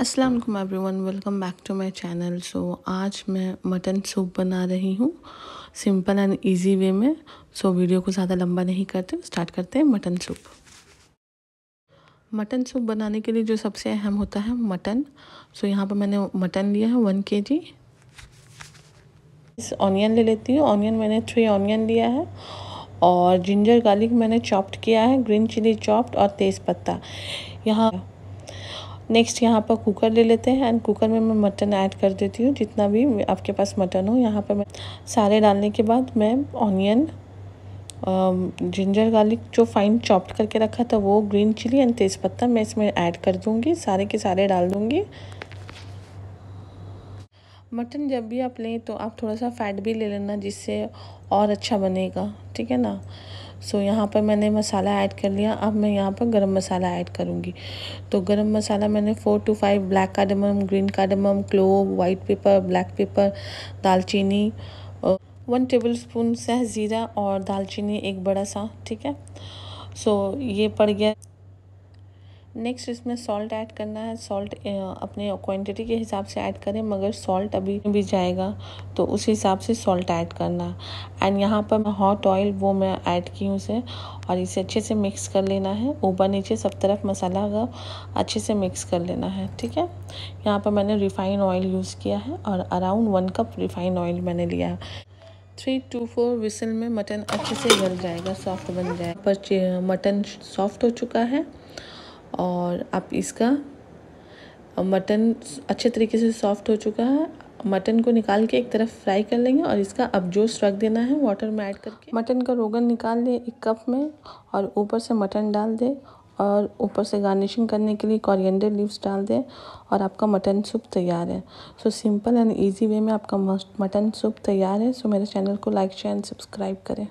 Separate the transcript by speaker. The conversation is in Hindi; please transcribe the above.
Speaker 1: अस्सलाम वालेकुम everyone welcome back to my channel so आज मैं मटन सूप बना रही हूँ सिंपल एंड इजी वे में सो so, वीडियो को ज़्यादा लंबा नहीं करते स्टार्ट करते हैं मटन सूप मटन सूप बनाने के लिए जो सबसे अहम होता है मटन सो so, यहाँ पर मैंने मटन लिया है वन के जी ऑनियन ले लेती हूँ ऑनियन मैंने थ्री ऑनियन लिया है और जिंजर गार्लिक मैंने चॉप्ड किया है ग्रीन चिली चॉप्ड और तेज़ पत्ता यहाँ नेक्स्ट यहाँ पर कुकर ले लेते हैं एंड कुकर में मैं मटन ऐड कर देती हूँ जितना भी आपके पास मटन हो यहाँ पर मैं सारे डालने के बाद मैं ऑनियन जिंजर गार्लिक जो फाइन चॉप्ड करके रखा था वो ग्रीन चिली एंड तेज़पत्ता मैं इसमें ऐड कर दूँगी सारे के सारे डाल दूँगी मटन जब भी आप लें तो आप थोड़ा सा फैट भी ले लेना जिससे और अच्छा बनेगा ठीक है ना सो so, यहाँ पर मैंने मसाला ऐड कर लिया अब मैं यहाँ पर गरम मसाला ऐड करूँगी तो गरम मसाला मैंने four to five black cardamom green cardamom clove white pepper black pepper दालचीनी वन टेबल स्पून सह ज़ीरा और दालचीनी एक बड़ा सा ठीक है सो so, ये पड़ गया नेक्स्ट इसमें सॉल्ट ऐड करना है सॉल्ट अपने क्वांटिटी के हिसाब से ऐड करें मगर सॉल्ट अभी भी जाएगा तो उस हिसाब से सॉल्ट ऐड करना एंड यहाँ पर मैं हॉट ऑयल वो मैं ऐड की हूँ उसे और इसे अच्छे से मिक्स कर लेना है ऊपर नीचे सब तरफ मसाला का अच्छे से मिक्स कर लेना है ठीक है यहाँ पर मैंने रिफ़ाइन ऑयल यूज़ किया है और around one cup refine oil मैंने लिया थ्री टू फोर विसल में मटन अच्छे से गल जाएगा सॉफ्ट बन जाएगा पर मटन सॉफ्ट हो चुका है और आप इसका मटन अच्छे तरीके से सॉफ्ट हो चुका है मटन को निकाल के एक तरफ फ्राई कर लेंगे और इसका अब जोश रख देना है वाटर में ऐड करके मटन का रोगन निकाल लें एक कप में और ऊपर से मटन डाल दें और ऊपर से गार्निशिंग करने के लिए कॉरिएंडर लीव्स डाल दें और आपका मटन सूप तैयार है so simple and easy way में आपका मटन सूप तैयार है सो मेरे चैनल को लाइक शेयर एंड सब्सक्राइब करें